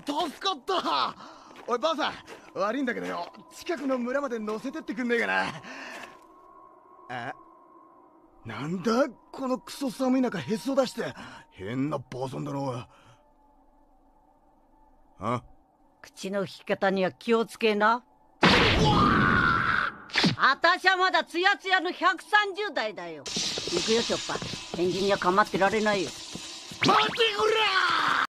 助かったおいばあさん悪いんだけどよ近くの村まで乗せてってくんねえかなあなんだこのクソ寒い中へそ出して変なばあさんだうあ口の引き方には気をつけなあたしはまだツヤツヤの130代だよ行くよしょっぱ変人には構ってられないよ待ってくれ